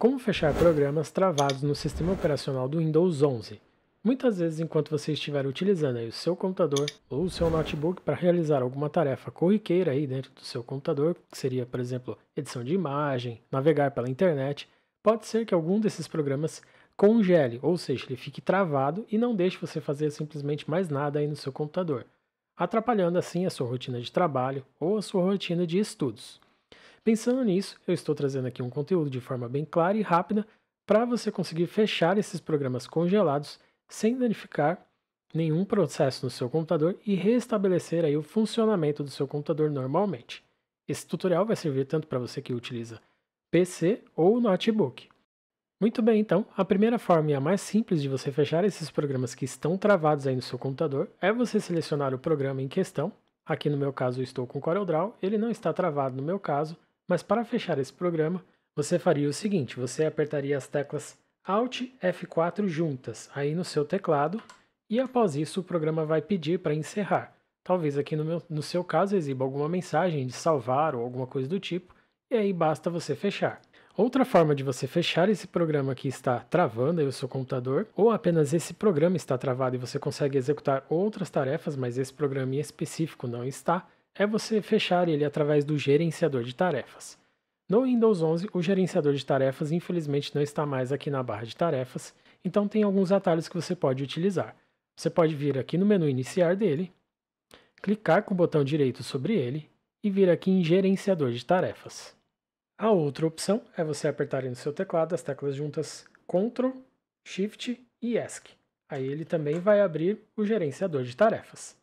Como fechar programas travados no sistema operacional do Windows 11? Muitas vezes, enquanto você estiver utilizando o seu computador ou o seu notebook para realizar alguma tarefa corriqueira aí dentro do seu computador, que seria, por exemplo, edição de imagem, navegar pela internet, pode ser que algum desses programas congele, ou seja, ele fique travado e não deixe você fazer simplesmente mais nada aí no seu computador, atrapalhando assim a sua rotina de trabalho ou a sua rotina de estudos. Pensando nisso, eu estou trazendo aqui um conteúdo de forma bem clara e rápida para você conseguir fechar esses programas congelados sem danificar nenhum processo no seu computador e restabelecer aí o funcionamento do seu computador normalmente. Esse tutorial vai servir tanto para você que utiliza PC ou notebook. Muito bem, então, a primeira forma e a mais simples de você fechar esses programas que estão travados aí no seu computador é você selecionar o programa em questão. Aqui no meu caso eu estou com CorelDRAW, ele não está travado no meu caso, mas para fechar esse programa, você faria o seguinte: você apertaria as teclas Alt F4 juntas aí no seu teclado e após isso o programa vai pedir para encerrar. Talvez aqui no, meu, no seu caso exiba alguma mensagem de salvar ou alguma coisa do tipo, e aí basta você fechar. Outra forma de você fechar esse programa que está travando aí o seu computador, ou apenas esse programa está travado e você consegue executar outras tarefas, mas esse programa em específico não está, é você fechar ele através do gerenciador de tarefas. No Windows 11, o gerenciador de tarefas infelizmente não está mais aqui na barra de tarefas, então tem alguns atalhos que você pode utilizar. Você pode vir aqui no menu iniciar dele, clicar com o botão direito sobre ele e vir aqui em gerenciador de tarefas. A outra opção é você apertar no seu teclado as teclas juntas Ctrl, Shift e ESC. Aí ele também vai abrir o gerenciador de tarefas.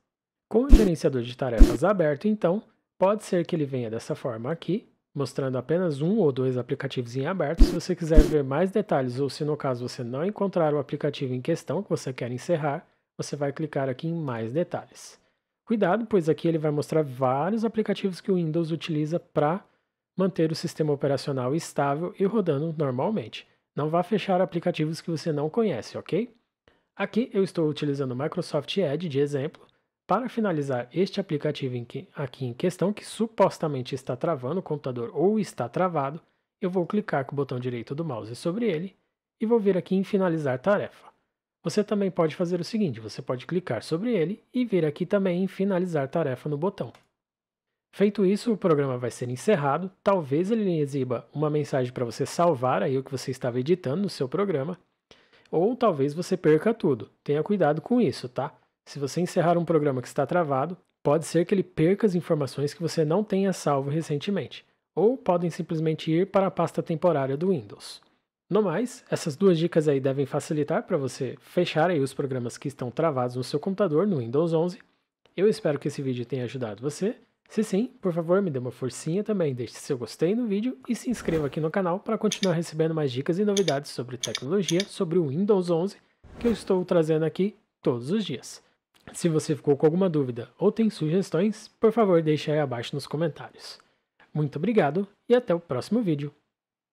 Com o gerenciador de tarefas aberto, então, pode ser que ele venha dessa forma aqui, mostrando apenas um ou dois aplicativos em aberto. Se você quiser ver mais detalhes ou se no caso você não encontrar o aplicativo em questão que você quer encerrar, você vai clicar aqui em mais detalhes. Cuidado, pois aqui ele vai mostrar vários aplicativos que o Windows utiliza para manter o sistema operacional estável e rodando normalmente. Não vá fechar aplicativos que você não conhece, ok? Aqui eu estou utilizando o Microsoft Edge de exemplo, para finalizar este aplicativo em aqui em questão, que supostamente está travando o computador ou está travado, eu vou clicar com o botão direito do mouse sobre ele e vou vir aqui em finalizar tarefa. Você também pode fazer o seguinte, você pode clicar sobre ele e vir aqui também em finalizar tarefa no botão. Feito isso, o programa vai ser encerrado, talvez ele exiba uma mensagem para você salvar aí o que você estava editando no seu programa, ou talvez você perca tudo. Tenha cuidado com isso, tá? Se você encerrar um programa que está travado, pode ser que ele perca as informações que você não tenha salvo recentemente, ou podem simplesmente ir para a pasta temporária do Windows. No mais, essas duas dicas aí devem facilitar para você fechar aí os programas que estão travados no seu computador no Windows 11. Eu espero que esse vídeo tenha ajudado você. Se sim, por favor, me dê uma forcinha também, deixe seu gostei no vídeo e se inscreva aqui no canal para continuar recebendo mais dicas e novidades sobre tecnologia, sobre o Windows 11 que eu estou trazendo aqui todos os dias. Se você ficou com alguma dúvida ou tem sugestões, por favor deixe aí abaixo nos comentários. Muito obrigado e até o próximo vídeo.